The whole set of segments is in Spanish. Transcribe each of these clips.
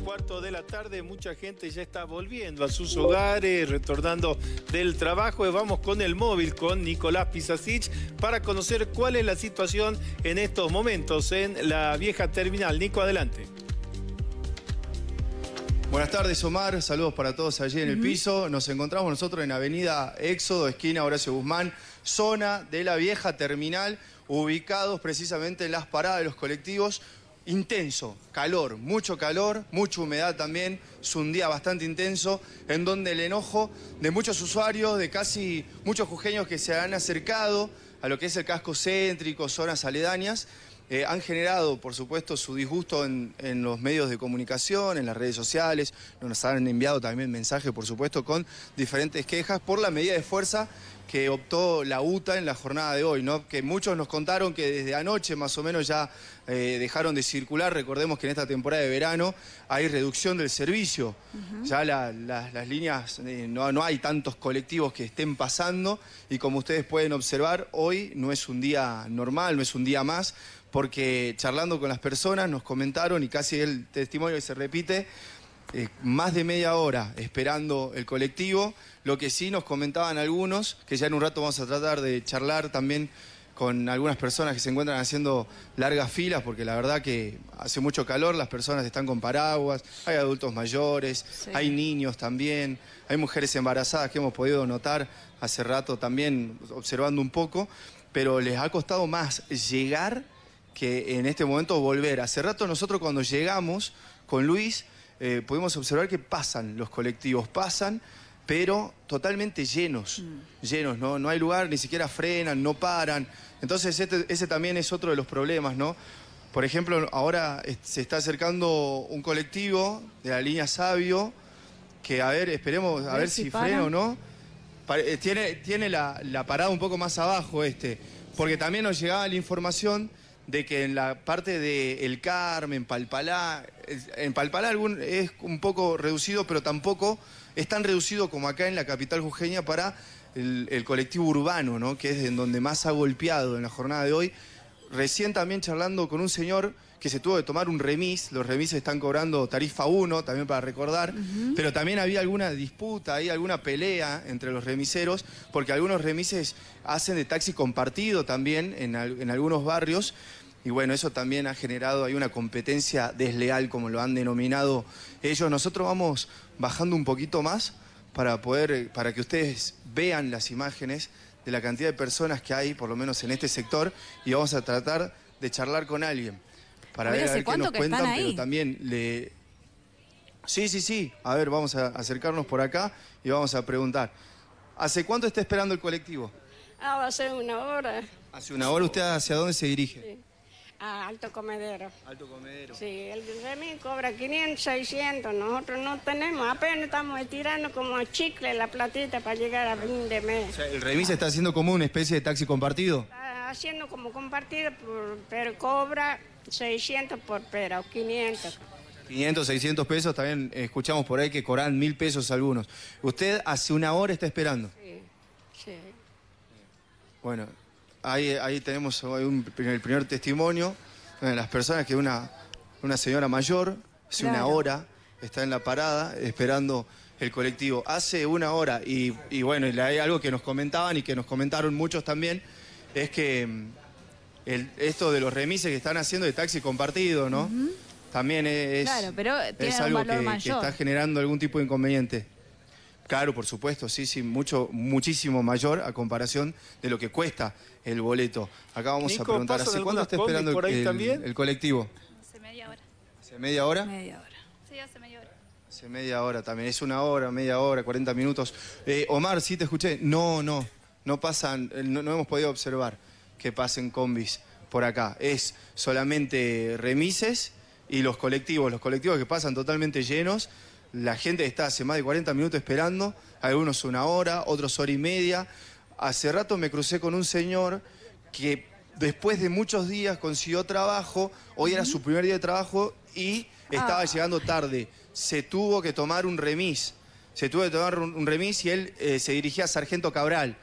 cuarto de la tarde. Mucha gente ya está volviendo a sus hogares, retornando del trabajo. Y vamos con el móvil, con Nicolás Pisasich para conocer cuál es la situación en estos momentos en la vieja terminal. Nico, adelante. Buenas tardes, Omar. Saludos para todos allí en el piso. Nos encontramos nosotros en Avenida Éxodo, esquina Horacio Guzmán, zona de la vieja terminal, ubicados precisamente en las paradas de los colectivos intenso, calor, mucho calor, mucha humedad también, es un día bastante intenso, en donde el enojo de muchos usuarios, de casi muchos jujeños que se han acercado a lo que es el casco céntrico, zonas aledañas, eh, han generado, por supuesto, su disgusto en, en, los medios de comunicación, en las redes sociales, nos han enviado también mensajes, por supuesto, con diferentes quejas por la medida de fuerza que optó la UTA en la jornada de hoy, ¿no? Que muchos nos contaron que desde anoche más o menos ya eh, dejaron de circular. Recordemos que en esta temporada de verano hay reducción del servicio. Ya las líneas, eh, no, no hay tantos colectivos que estén pasando y como ustedes pueden observar, hoy no es un día normal, no es un día más, porque charlando con las personas nos comentaron y casi el testimonio que se repite eh, más de media hora esperando el colectivo. Lo que sí nos comentaban algunos, que ya en un rato vamos a tratar de charlar también con algunas personas que se encuentran haciendo largas filas, porque la verdad que hace mucho calor, las personas están con paraguas, hay adultos mayores, hay niños también, hay mujeres embarazadas que hemos podido notar hace rato también, observando un poco, pero les ha costado más llegar que en este momento volver. Hace rato nosotros cuando llegamos con Luis, eh, podemos observar que pasan los colectivos, pasan, pero totalmente llenos, mm. llenos, ¿no? No hay lugar, ni siquiera frenan, no paran. Entonces este, ese también es otro de los problemas, ¿no? Por ejemplo, ahora se está acercando un colectivo de la línea Sabio, que a ver, esperemos, a, ver, si, si frena o no. Eh, tiene, tiene la, la, parada un poco más abajo este, porque también nos llegaba la información de que en la parte de El Carmen, Palpalá, en Palpalá algún, es un poco reducido, pero tampoco es tan reducido como acá en la capital jujeña para el, colectivo urbano, ¿no? que es en donde más ha golpeado en la jornada de hoy. Recién también charlando con un señor que se tuvo que tomar un remis. Los remises están cobrando tarifa 1, también para recordar. Pero también había alguna disputa, hay alguna pelea entre los remiseros, porque algunos remises hacen de taxi compartido también en, algunos barrios. Y bueno, eso también ha generado, ahí una competencia desleal, como lo han denominado ellos. Nosotros vamos bajando un poquito más para poder, para que ustedes vean las imágenes de la cantidad de personas que hay, por lo menos en este sector, y vamos a tratar de charlar con alguien para ver, a ver qué nos cuentan, pero también le... Sí, sí, sí. A ver, vamos a acercarnos por acá y vamos a preguntar. ¿Hace cuánto está esperando el colectivo? Ah, va una hora. ¿Hace una hora usted hacia dónde se dirige? A Alto Comedero. Alto Comedero. Sí, el remis cobra 500, 600. Nosotros no tenemos, apenas estamos estirando como chicle la platita para llegar a fin de mes. el remis está haciendo como una especie de taxi compartido. haciendo como compartido, pero cobra 600 por pera o 500. 500, 600 pesos, también escuchamos por ahí que cobran mil pesos algunos. Usted hace una hora está esperando. Sí, Bueno, ahí, ahí tenemos el primer testimonio de las personas que una, una señora mayor, hace una hora, está en la parada esperando el colectivo. Hace una hora, y, bueno, hay algo que nos comentaban y que nos comentaron muchos también, es que esto de los remises que están haciendo de taxi compartido, ¿no? También es, algo que, está generando algún tipo de inconveniente. Claro, por supuesto, sí, sí, mucho, muchísimo mayor a comparación de lo que cuesta el boleto. Acá vamos a preguntar, ¿hace cuándo está esperando el, colectivo? Hace media hora. ¿Hace media hora? Media hora. Sí, hace media hora. Hace media hora también, es una hora, media hora, 40 minutos. Eh, Omar, sí te escuché. No, no, no pasan, eh, no hemos podido observar que pasen combis por acá. Es solamente remises y los colectivos, los colectivos que pasan totalmente llenos. La gente está hace más de 40 minutos esperando, algunos una hora, otros hora y media. Hace rato me crucé con un señor que después de muchos días consiguió trabajo, hoy era su primer día de trabajo y estaba ah. llegando tarde. Se tuvo que tomar un remis, se tuvo que tomar un remis y él eh, se dirigía a Sargento Cabral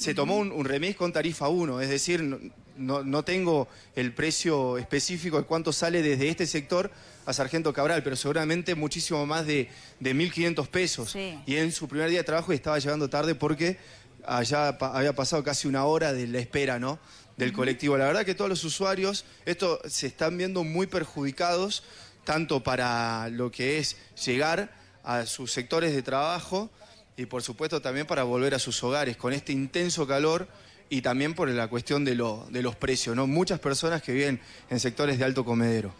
se tomó un, un con tarifa 1, es decir, no, tengo el precio específico de cuánto sale desde este sector a Sargento Cabral, pero seguramente muchísimo más de, 1.500 pesos. Y en su primer día de trabajo estaba llegando tarde porque allá había pasado casi una hora de la espera, ¿no? Del colectivo. La verdad que todos los usuarios, esto se están viendo muy perjudicados, tanto para lo que es llegar a sus sectores de trabajo, y por supuesto también para volver a sus hogares con este intenso calor y también por la cuestión de, de los precios, ¿no? Muchas personas que viven en sectores de alto comedero.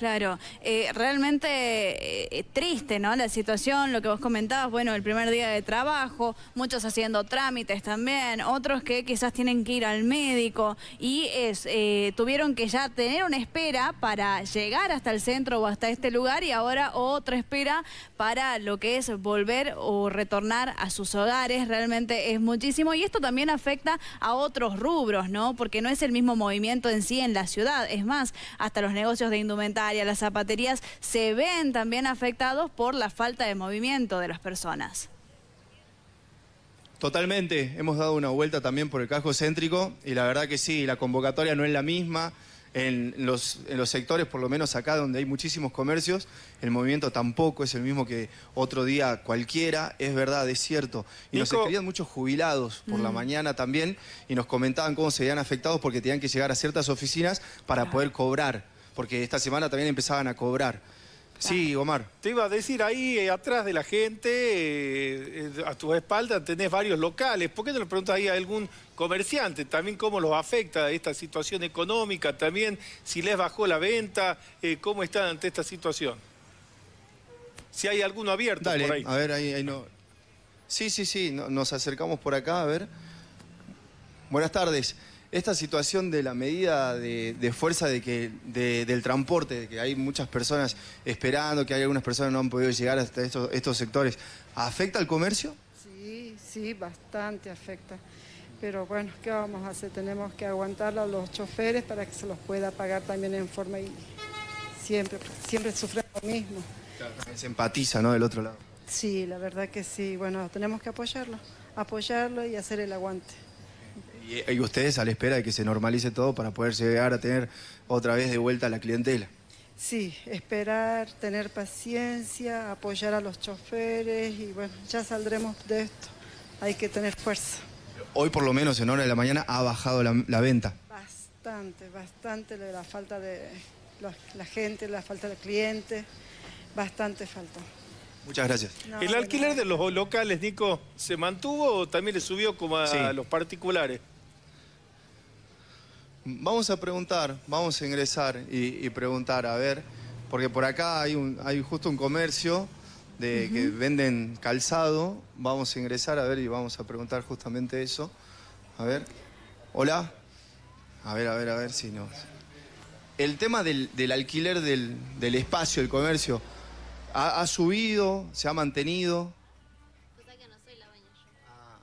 Claro, eh, realmente eh, eh, triste, ¿no? La situación, lo que vos comentabas, bueno, el primer día de trabajo, muchos haciendo trámites también, otros que quizás tienen que ir al médico y es, tuvieron que ya tener una espera para llegar hasta el centro o hasta este lugar y ahora otra espera para lo que es volver o retornar a sus hogares, realmente es muchísimo y esto también afecta a otros rubros, ¿no? Porque no es el mismo movimiento en sí en la ciudad, es más, hasta los negocios de indumentaria las zapaterías, se ven también afectados por la falta de movimiento de las personas. Totalmente, hemos dado una vuelta también por el casco céntrico y la verdad que sí, la convocatoria no es la misma. En los, en los sectores, por lo menos acá donde hay muchísimos comercios, el movimiento tampoco es el mismo que otro día cualquiera, es verdad, es cierto. Y nos escribían muchos jubilados por la mm. mañana también y nos comentaban cómo se veían afectados porque tenían que llegar a ciertas oficinas para poder cobrar porque esta semana también empezaban a cobrar. Sí, Omar. Te iba a decir, ahí eh, atrás de la gente, eh, eh, a tu espalda, tenés varios locales. ¿Por qué no le preguntas ahí a algún comerciante también cómo los afecta esta situación económica? También si les bajó la venta, cómo están ante esta situación. Si hay alguno abierto por ahí. A ver, ahí, no. Sí, sí, sí, nos acercamos por acá, a ver. Buenas tardes esta situación de la medida de, fuerza de que, del transporte, de que hay muchas personas esperando, que hay algunas personas que no han podido llegar hasta estos, estos sectores, ¿afecta al comercio? Sí, sí, bastante afecta. Pero bueno, ¿qué vamos a hacer? Tenemos que aguantar a los choferes para que se los pueda pagar también en forma y siempre, siempre sufren lo mismo. Claro, se empatiza, ¿no? Del otro lado. Sí, la verdad que sí. Bueno, tenemos que apoyarlo, apoyarlo y hacer el aguante. Eh, y, ustedes a la espera de que se normalice todo para poder llegar a tener otra vez de vuelta la clientela. Sí, esperar, tener paciencia, apoyar a los choferes y bueno, ya saldremos de esto. Hay que tener fuerza. Hoy por lo menos en hora de la mañana ha bajado la, venta. Bastante, bastante la falta de la, gente, la falta de clientes, bastante falta. Muchas gracias. ¿El alquiler de los locales, Nico, se mantuvo o también le subió como a, a los particulares? Vamos a preguntar, vamos a ingresar y, preguntar, a ver, porque por acá hay, un, hay justo un comercio de, que venden calzado, vamos a ingresar a ver y vamos a preguntar justamente eso. A ver, hola, a ver, a ver, a ver si no... El tema del, alquiler del, espacio, el comercio, ha subido, se ha mantenido?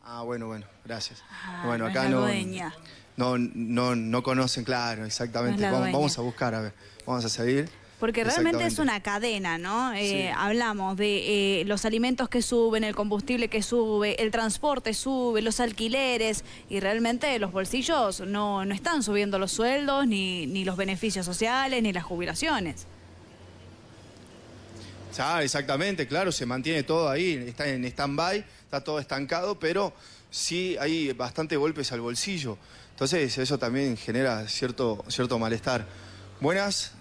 Ah, bueno, bueno, gracias. Ah, bueno, acá no, no, no, conocen, claro, exactamente. vamos, a buscar, a ver, vamos a seguir. Porque realmente es una cadena, ¿no? Eh, hablamos de eh, los alimentos que suben, el combustible que sube, el transporte sube, los alquileres y realmente los bolsillos no, no están subiendo los sueldos, ni, ni los beneficios sociales, ni las jubilaciones. Ah, exactamente, claro, se mantiene todo ahí, está en stand-by, está todo estancado, pero sí hay bastantes golpes al bolsillo. Entonces eso también genera cierto, cierto malestar. Buenas,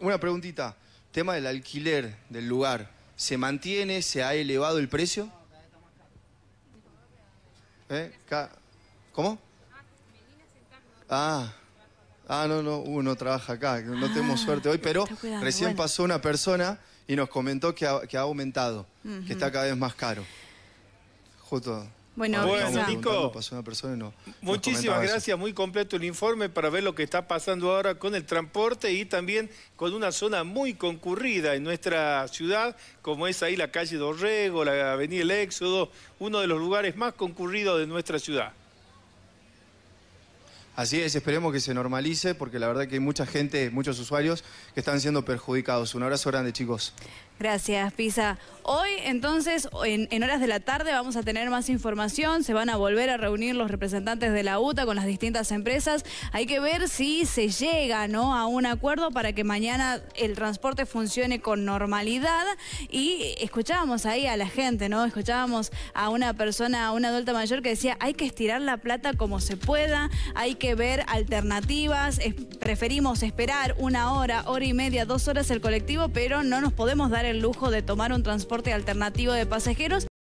una preguntita, tema del alquiler del lugar, ¿se mantiene, se ha elevado el precio? ¿Eh? ¿Cómo? Ah, ah, no, no, uno trabaja acá, no tenemos ah, suerte hoy, pero recién pasó una persona y nos comentó que ha, aumentado, que está cada vez más caro. Justo. Bueno, bueno Nico, pasó una persona y muchísimas gracias, muy completo el informe para ver lo que está pasando ahora con el transporte y también con una zona muy concurrida en nuestra ciudad, como es ahí la calle Dorrego, la avenida El Éxodo, uno de los lugares más concurridos de nuestra ciudad. Así es, esperemos que se normalice porque la verdad que hay mucha gente, muchos usuarios que están siendo perjudicados. Un abrazo grande, chicos. Gracias, Pisa. Hoy, entonces, en, horas de la tarde vamos a tener más información. Se van a volver a reunir los representantes de la UTA con las distintas empresas. Hay que ver si se llega ¿no? a un acuerdo para que mañana el transporte funcione con normalidad. Y escuchábamos ahí a la gente, ¿no? Escuchábamos a una persona, a una adulta mayor que decía, hay que estirar la plata como se pueda, hay que que ver alternativas. preferimos esperar una hora, hora y media, dos horas el colectivo, pero no nos podemos dar el lujo de tomar un transporte alternativo de pasajeros.